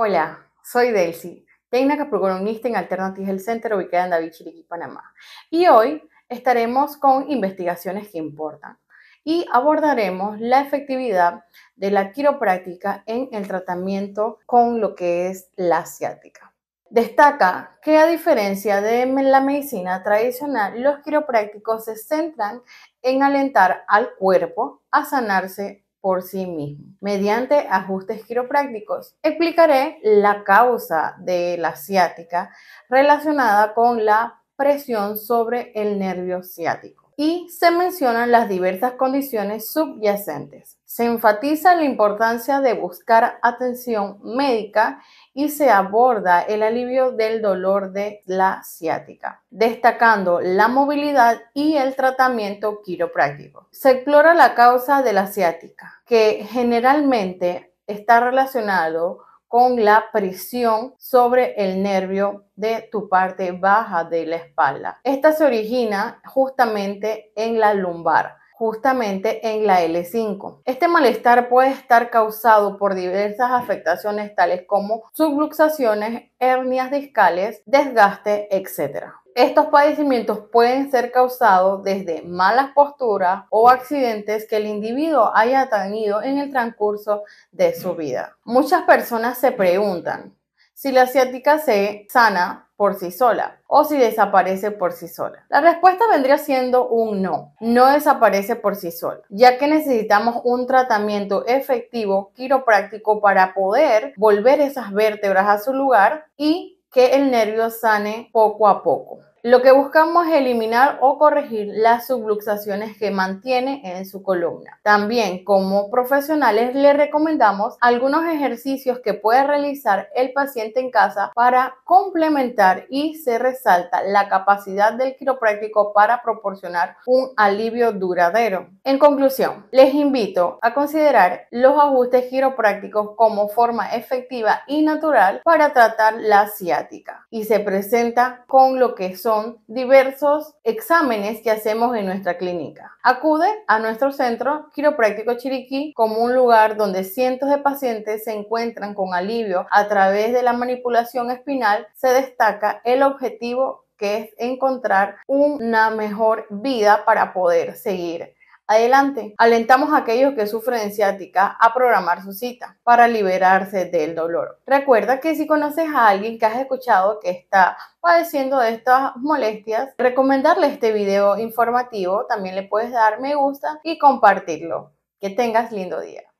Hola, soy Delcy, técnica programista en Alternative Health Center ubicada en David Chiriquí, Panamá. Y hoy estaremos con investigaciones que importan y abordaremos la efectividad de la quiropráctica en el tratamiento con lo que es la ciática. Destaca que a diferencia de la medicina tradicional, los quiroprácticos se centran en alentar al cuerpo a sanarse por sí mismo. Mediante ajustes quiroprácticos explicaré la causa de la ciática relacionada con la presión sobre el nervio ciático y se mencionan las diversas condiciones subyacentes. Se enfatiza la importancia de buscar atención médica y se aborda el alivio del dolor de la ciática, destacando la movilidad y el tratamiento quiropráctico. Se explora la causa de la ciática, que generalmente está relacionado con la presión sobre el nervio de tu parte baja de la espalda. Esta se origina justamente en la lumbar justamente en la L5. Este malestar puede estar causado por diversas afectaciones tales como subluxaciones, hernias discales, desgaste, etc. Estos padecimientos pueden ser causados desde malas posturas o accidentes que el individuo haya tenido en el transcurso de su vida. Muchas personas se preguntan si la ciática se sana por sí sola o si desaparece por sí sola. La respuesta vendría siendo un no. No desaparece por sí sola, ya que necesitamos un tratamiento efectivo quiropráctico para poder volver esas vértebras a su lugar y que el nervio sane poco a poco. Lo que buscamos es eliminar o corregir las subluxaciones que mantiene en su columna. También como profesionales le recomendamos algunos ejercicios que puede realizar el paciente en casa para complementar y se resalta la capacidad del quiropráctico para proporcionar un alivio duradero. En conclusión, les invito a considerar los ajustes quiroprácticos como forma efectiva y natural para tratar la ciática y se presenta con lo que son son diversos exámenes que hacemos en nuestra clínica. Acude a nuestro centro quiropráctico Chiriquí como un lugar donde cientos de pacientes se encuentran con alivio a través de la manipulación espinal. Se destaca el objetivo que es encontrar una mejor vida para poder seguir Adelante, alentamos a aquellos que sufren ciática a programar su cita para liberarse del dolor. Recuerda que si conoces a alguien que has escuchado que está padeciendo de estas molestias, recomendarle este video informativo, también le puedes dar me gusta y compartirlo. Que tengas lindo día.